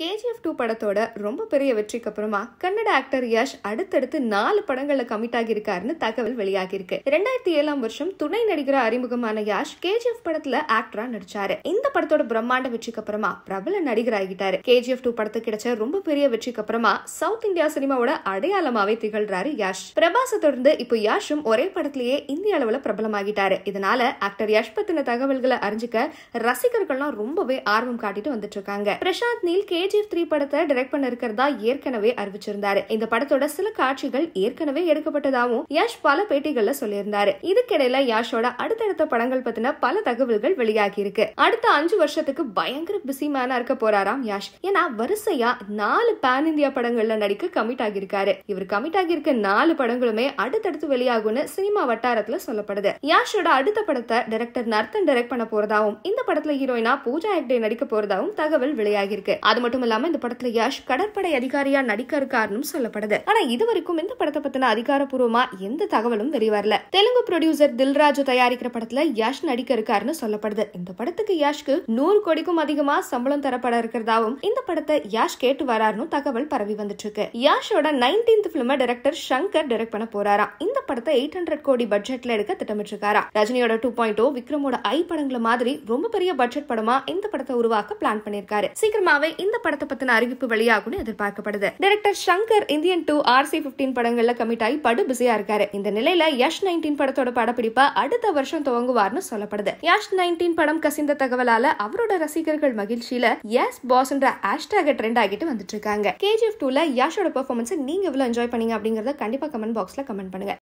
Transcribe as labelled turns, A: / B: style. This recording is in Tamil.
A: கேஜிஎஃப் டூ படத்தோட ரொம்ப பெரிய வெற்றிக்கு அப்புறமா கன்னட ஆக்டர் யஷ் அடுத்தடுத்து நாலு படங்களில் கமிட் ஆகியிருக்காருன்னு தகவல் வெளியாகிருக்கு ரெண்டாயிரத்தி ஏழாம் வருஷம் துணை நடிகர அறிமுகமான யாஷ் கேஜிஎஃப் படத்துல ஆக்டரா நடிச்சாரு இந்த படத்தோட பிரம்மாண்ட வெற்றிக்கு அப்புறமா பிரபல நடிகர் ஆகிட்டாரு கேஜிஎஃப் டூ படத்துக்கு கிடைச்ச ரொம்ப பெரிய வெற்றிக்கு அப்புறமா சவுத் இந்தியா சினிமாவோட அடையாளமாவே திகழ்றாரு யாஷ் பிரபாச தொடர்ந்து இப்போ யாஷும் ஒரே படத்திலேயே இந்திய அளவுல பிரபலமாகிட்டாரு இதனால ஆக்டர் யாஷ் பத்தின தகவல்களை அறிஞ்சிக்க ரசிகர்கள்லாம் ரொம்பவே ஆர்வம் காட்டிட்டு வந்துட்டு இருக்காங்க பிரசாந்த் நீல் கே கேஜிஎஃப் த்ரீ படத்தை டைரக்ட் பண்ண இருக்கிறதா ஏற்கனவே அறிவிச்சிருந்தாரு இந்த படத்தோட சில காட்சிகள் ஏற்கனவே எடுக்கப்பட்டதாகவும் யாஷ் பல பேட்டிகள்ல சொல்லியிருந்தாரு இதுக்கிடையில யாஷோட அடுத்தடுத்த படங்கள் பத்தின பல தகவல்கள் வெளியாகி இருக்கு அடுத்த அஞ்சு வருஷத்துக்கு பயங்கர பிஸி மேனா இருக்க போறாராம் யாஷ் ஏன்னா வரிசையா நாலு பேன் இந்தியா படங்கள்ல நடிக்க கமிட் ஆகியிருக்காரு இவர் கமிட் ஆகியிருக்க நாலு படங்களுமே அடுத்தடுத்து வெளியாகும்னு சினிமா வட்டாரத்துல சொல்லப்படுது யாஷோட அடுத்த படத்தை டைரக்டர் நர்த்தன் டைரக்ட் பண்ண போறதாவும் இந்த படத்துல ஹீரோயினா பூஜா ஹெக்டே நடிக்க போறதாவும் தகவல் வெளியாகிருக்கு அது மட்டும் மட்டும் இல்லாம இந்த படத்துல யாஷ் கடற்படை அதிகாரியா நடிக்க இருக்காருன்னு சொல்லப்படுது ஆனா இது வரைக்கும் இந்த படத்தை பத்தின அதிகாரப்பூர்வமா எந்த தகவலும் வெளிவரல தெலுங்கு ப்ரொடியூசர் தில்ராஜு தயாரிக்கிற படத்துல யாஷ் நடிக்க இருக்காருன்னு சொல்லப்படுது இந்த படத்துக்கு யாஷ்க்கு நூறு கோடிக்கும் அதிகமா சம்பளம் தரப்பட இருக்கிறதாவும் இந்த படத்தை யாஷ் கேட்டு வராருன்னு தகவல் பரவி வந்துட்டு இருக்கு யாஷோட nineteenth film director Shankar direct பண்ண போறாரா இந்த படத்தை எயிட் ஹண்ட்ரட் கோடி பட்ஜெட்ல எடுக்க திட்டமிட்டு இருக்காரா ரஜினியோட டூ பாயிண்ட் ஓ விக்ரமோட ஐ படங்கள மாதிரி ரொம்ப பெரிய பட்ஜெட் படமா இந்த படத்தை உருவாக்க பிளான் பண்ணிருக்காரு சீக்கிரமாவே இந்த படத்தை பத்தின அறிவிப்பு வெளியாகும்னு எதிர்பார்க்கப்படுது director Shankar Indian two R C fifteen படங்கள்ல கமிட் ஆகி படு பிஸியா இருக்காரு இந்த நிலையில யஷ் நைன்டீன் படத்தோட படப்பிடிப்பா அடுத்த வருஷம் துவங்குவார்னு சொல்லப்படுது யஷ் நைன்டீன் படம் கசிந்த தகவலால அவரோட ரசிகர்கள் மகிழ்ச்சியில எஸ் பாஸ்ன்ற ஹேஷ்டேக ட்ரெண்ட் ஆகிட்டு வந்துட்டு இருக்காங்க கேஜிஎஃப் டூல யாஷோட பெர்ஃபார்மன்ஸ் நீங்க எவ்வளவு என்ஜாய் பண்ணீங்க அப்படிங்கறத கண்டிப்பா கமெண்ட் பாக்ஸ்ல கமெண்ட் பண்ணுங்க